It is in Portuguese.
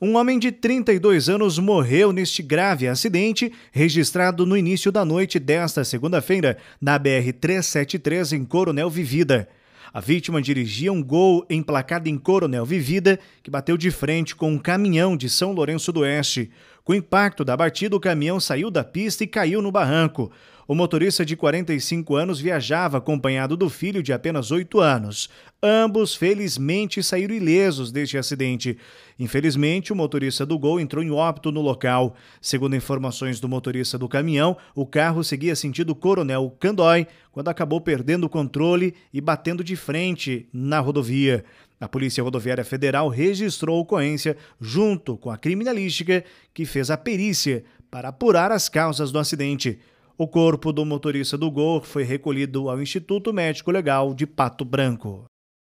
um homem de 32 anos morreu neste grave acidente registrado no início da noite desta segunda-feira na BR-373 em Coronel Vivida. A vítima dirigia um gol emplacado em Coronel Vivida, que bateu de frente com um caminhão de São Lourenço do Oeste. Com o impacto da batida, o caminhão saiu da pista e caiu no barranco. O motorista de 45 anos viajava acompanhado do filho de apenas 8 anos. Ambos, felizmente, saíram ilesos deste acidente. Infelizmente, o motorista do Gol entrou em óbito no local. Segundo informações do motorista do caminhão, o carro seguia sentido Coronel Candói quando acabou perdendo o controle e batendo de frente na rodovia. A Polícia Rodoviária Federal registrou a ocorrência junto com a criminalística que fez a perícia para apurar as causas do acidente. O corpo do motorista do Gol foi recolhido ao Instituto Médico Legal de Pato Branco.